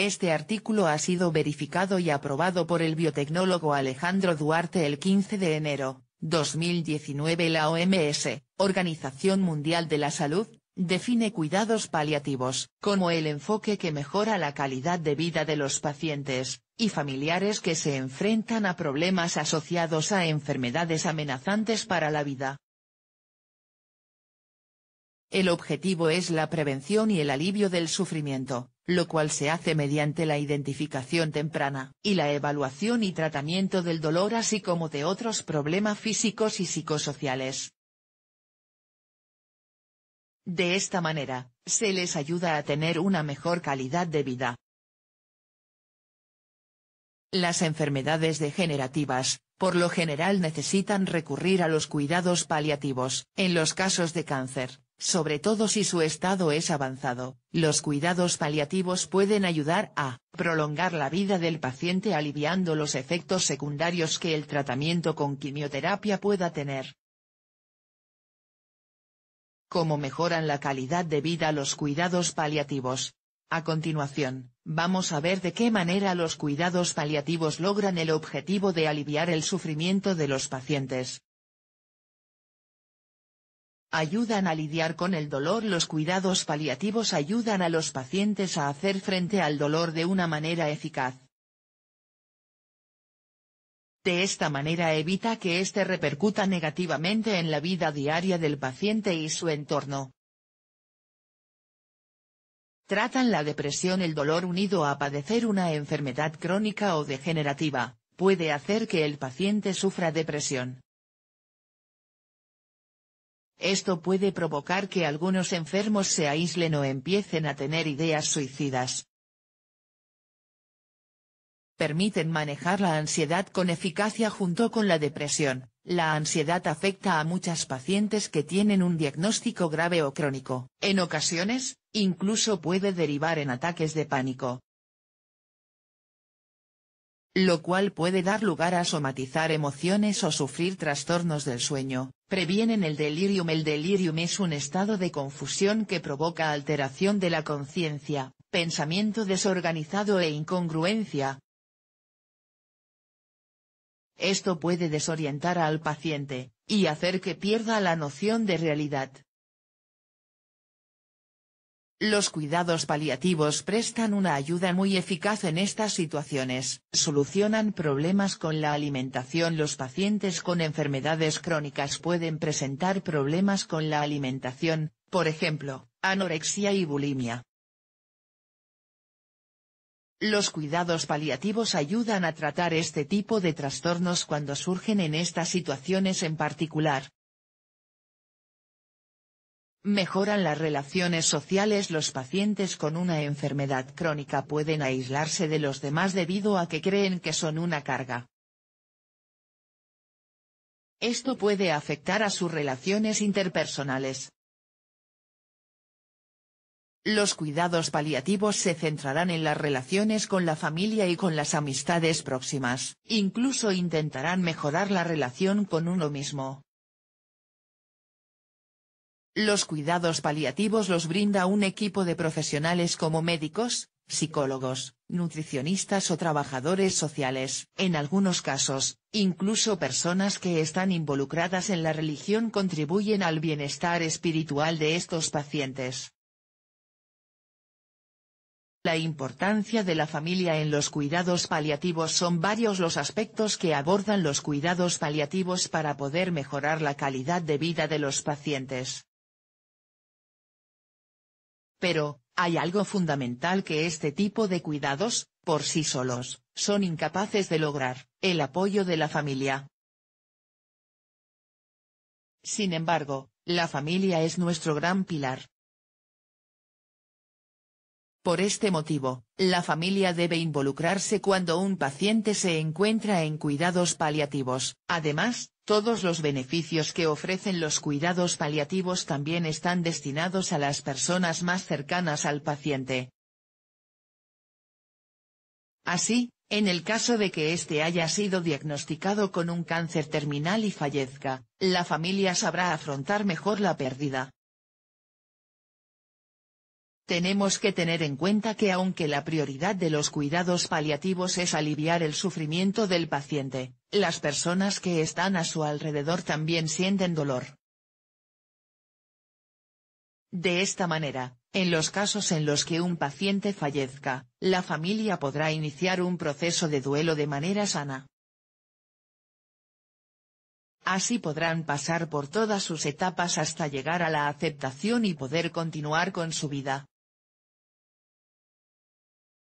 Este artículo ha sido verificado y aprobado por el biotecnólogo Alejandro Duarte el 15 de enero, 2019 La OMS, Organización Mundial de la Salud, define cuidados paliativos como el enfoque que mejora la calidad de vida de los pacientes y familiares que se enfrentan a problemas asociados a enfermedades amenazantes para la vida. El objetivo es la prevención y el alivio del sufrimiento, lo cual se hace mediante la identificación temprana y la evaluación y tratamiento del dolor así como de otros problemas físicos y psicosociales. De esta manera, se les ayuda a tener una mejor calidad de vida. Las enfermedades degenerativas, por lo general necesitan recurrir a los cuidados paliativos, en los casos de cáncer, sobre todo si su estado es avanzado, los cuidados paliativos pueden ayudar a prolongar la vida del paciente aliviando los efectos secundarios que el tratamiento con quimioterapia pueda tener. ¿Cómo mejoran la calidad de vida los cuidados paliativos? A continuación, vamos a ver de qué manera los cuidados paliativos logran el objetivo de aliviar el sufrimiento de los pacientes, ayudan a lidiar con el dolor. Los cuidados paliativos ayudan a los pacientes a hacer frente al dolor de una manera eficaz. De esta manera evita que éste repercuta negativamente en la vida diaria del paciente y su entorno. Tratan la depresión El dolor unido a padecer una enfermedad crónica o degenerativa, puede hacer que el paciente sufra depresión, esto puede provocar que algunos enfermos se aíslen o empiecen a tener ideas suicidas. Permiten manejar la ansiedad con eficacia junto con la depresión. La ansiedad afecta a muchas pacientes que tienen un diagnóstico grave o crónico. En ocasiones, incluso puede derivar en ataques de pánico lo cual puede dar lugar a somatizar emociones o sufrir trastornos del sueño. Previenen el delirium. El delirium es un estado de confusión que provoca alteración de la conciencia, pensamiento desorganizado e incongruencia. Esto puede desorientar al paciente, y hacer que pierda la noción de realidad. Los cuidados paliativos prestan una ayuda muy eficaz en estas situaciones, solucionan problemas con la alimentación Los pacientes con enfermedades crónicas pueden presentar problemas con la alimentación, por ejemplo, anorexia y bulimia. Los cuidados paliativos ayudan a tratar este tipo de trastornos cuando surgen en estas situaciones en particular, Mejoran las relaciones sociales Los pacientes con una enfermedad crónica pueden aislarse de los demás debido a que creen que son una carga. Esto puede afectar a sus relaciones interpersonales. Los cuidados paliativos se centrarán en las relaciones con la familia y con las amistades próximas, incluso intentarán mejorar la relación con uno mismo. Los cuidados paliativos los brinda un equipo de profesionales como médicos, psicólogos, nutricionistas o trabajadores sociales. En algunos casos, incluso personas que están involucradas en la religión contribuyen al bienestar espiritual de estos pacientes. La importancia de la familia en los cuidados paliativos son varios los aspectos que abordan los cuidados paliativos para poder mejorar la calidad de vida de los pacientes. Pero, hay algo fundamental que este tipo de cuidados, por sí solos, son incapaces de lograr, el apoyo de la familia. Sin embargo, la familia es nuestro gran pilar, por este motivo, la familia debe involucrarse cuando un paciente se encuentra en cuidados paliativos. Además, todos los beneficios que ofrecen los cuidados paliativos también están destinados a las personas más cercanas al paciente. Así, en el caso de que éste haya sido diagnosticado con un cáncer terminal y fallezca, la familia sabrá afrontar mejor la pérdida. Tenemos que tener en cuenta que aunque la prioridad de los cuidados paliativos es aliviar el sufrimiento del paciente, las personas que están a su alrededor también sienten dolor. De esta manera, en los casos en los que un paciente fallezca, la familia podrá iniciar un proceso de duelo de manera sana. Así podrán pasar por todas sus etapas hasta llegar a la aceptación y poder continuar con su vida.